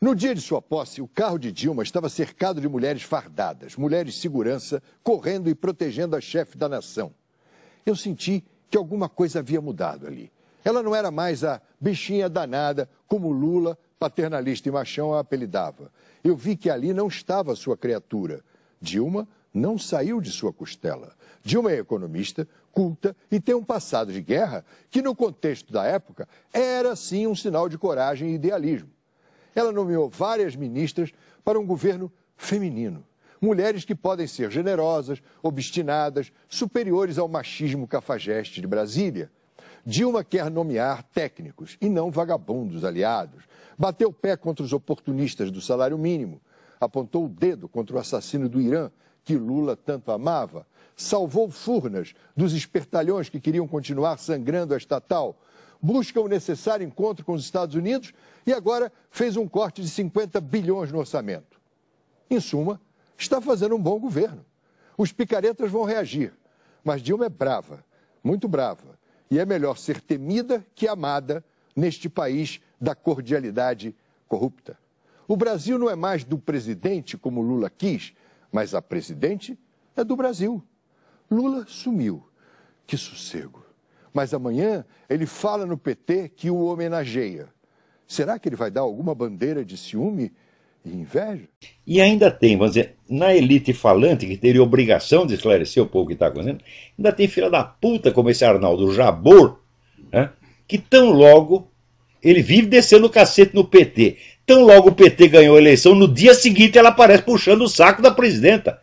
No dia de sua posse, o carro de Dilma estava cercado de mulheres fardadas, mulheres segurança, correndo e protegendo a chefe da nação. Eu senti que alguma coisa havia mudado ali. Ela não era mais a bichinha danada, como Lula, paternalista e machão, a apelidava. Eu vi que ali não estava a sua criatura. Dilma não saiu de sua costela. Dilma é economista, culta e tem um passado de guerra que, no contexto da época, era sim um sinal de coragem e idealismo. Ela nomeou várias ministras para um governo feminino. Mulheres que podem ser generosas, obstinadas, superiores ao machismo cafajeste de Brasília. Dilma quer nomear técnicos e não vagabundos aliados. Bateu pé contra os oportunistas do salário mínimo. Apontou o dedo contra o assassino do Irã, que Lula tanto amava. Salvou Furnas dos espertalhões que queriam continuar sangrando a estatal busca o necessário encontro com os Estados Unidos e agora fez um corte de 50 bilhões no orçamento. Em suma, está fazendo um bom governo. Os picaretas vão reagir, mas Dilma é brava, muito brava, e é melhor ser temida que amada neste país da cordialidade corrupta. O Brasil não é mais do presidente como Lula quis, mas a presidente é do Brasil. Lula sumiu. Que sossego. Mas amanhã ele fala no PT que o homenageia. Será que ele vai dar alguma bandeira de ciúme e inveja? E ainda tem, vamos dizer, na elite falante, que teria obrigação de esclarecer o povo que está acontecendo, ainda tem filha da puta como esse Arnaldo Jabor, né, que tão logo ele vive descendo o cacete no PT. Tão logo o PT ganhou a eleição, no dia seguinte ela aparece puxando o saco da presidenta.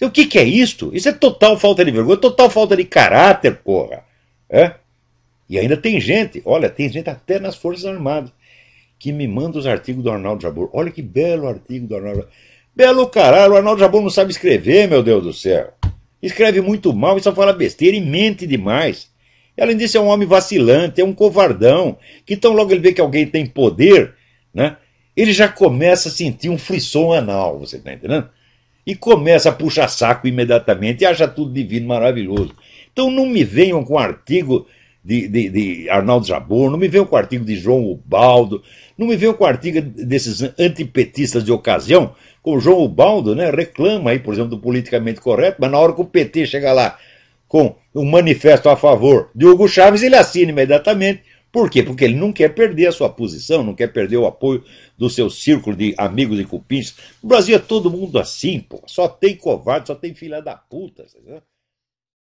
O que, que é isto? Isso é total falta de vergonha, total falta de caráter, porra. É? E ainda tem gente, olha, tem gente até nas Forças Armadas que me manda os artigos do Arnaldo Jabor. Olha que belo artigo do Arnaldo Jabor. Belo caralho, o Arnaldo Jabor não sabe escrever, meu Deus do céu. Escreve muito mal e só fala besteira e mente demais. E, além disso, é um homem vacilante, é um covardão, que tão logo ele vê que alguém tem poder, né? Ele já começa a sentir um frisson anal, você tá entendendo? E começa a puxar saco imediatamente e acha tudo divino, maravilhoso. Então não me venham com artigo de, de, de Arnaldo Jabor, não me venham com artigo de João Ubaldo, não me venham com artigo desses antipetistas de ocasião, como João Ubaldo né, reclama aí, por exemplo, do politicamente correto, mas na hora que o PT chega lá com um manifesto a favor de Hugo Chávez, ele assina imediatamente. Por quê? Porque ele não quer perder a sua posição, não quer perder o apoio do seu círculo de amigos e cupins. No Brasil é todo mundo assim, pô. Só tem covarde, só tem filha da puta. Sabe?